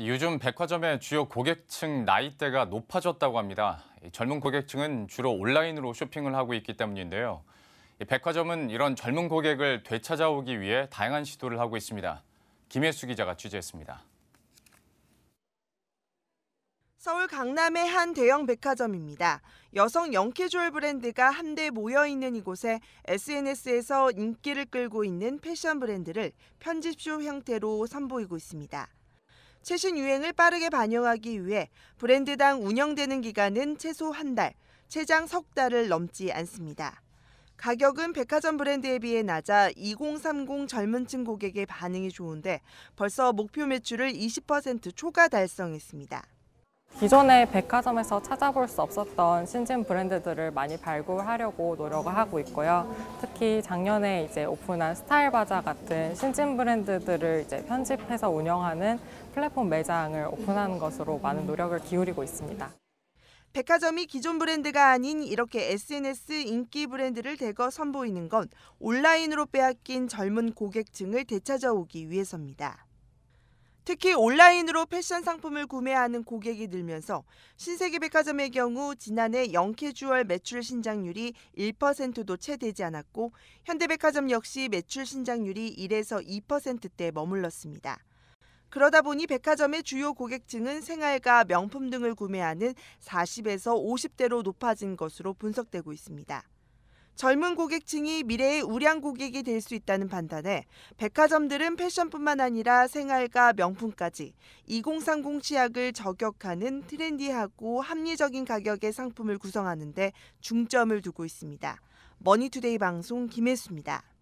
요즘 백화점의 주요 고객층 나이대가 높아졌다고 합니다. 젊은 고객층은 주로 온라인으로 쇼핑을 하고 있기 때문인데요. 백화점은 이런 젊은 고객을 되찾아오기 위해 다양한 시도를 하고 있습니다. 김혜수 기자가 취재했습니다. 서울 강남의 한 대형 백화점입니다. 여성 영캐주얼 브랜드가 한데 모여 있는 이곳에 SNS에서 인기를 끌고 있는 패션 브랜드를 편집쇼 형태로 선보이고 있습니다. 최신 유행을 빠르게 반영하기 위해 브랜드당 운영되는 기간은 최소 한 달, 최장 석 달을 넘지 않습니다. 가격은 백화점 브랜드에 비해 낮아 2030 젊은 층 고객의 반응이 좋은데 벌써 목표 매출을 20% 초과 달성했습니다. 기존의 백화점에서 찾아볼 수 없었던 신진 브랜드들을 많이 발굴하려고 노력을 하고 있고요. 특히 작년에 이제 오픈한 스타일바자 같은 신진 브랜드들을 이제 편집해서 운영하는 플랫폼 매장을 오픈하는 것으로 많은 노력을 기울이고 있습니다. 백화점이 기존 브랜드가 아닌 이렇게 SNS 인기 브랜드를 대거 선보이는 건 온라인으로 빼앗긴 젊은 고객층을 되찾아오기 위해서입니다. 특히 온라인으로 패션 상품을 구매하는 고객이 늘면서 신세계 백화점의 경우 지난해 영캐주얼 매출 신장률이 1%도 채 되지 않았고 현대백화점 역시 매출 신장률이 1에서 2%대 머물렀습니다. 그러다 보니 백화점의 주요 고객층은 생활과 명품 등을 구매하는 40에서 50대로 높아진 것으로 분석되고 있습니다. 젊은 고객층이 미래의 우량 고객이 될 수 있다는 판단에 백화점들은 패션뿐만 아니라 생활과 명품까지 2030치약을 저격하는 트렌디하고 합리적인 가격의 상품을 구성하는데 중점을 두고 있습니다. 머니투데이 방송 김혜수입니다.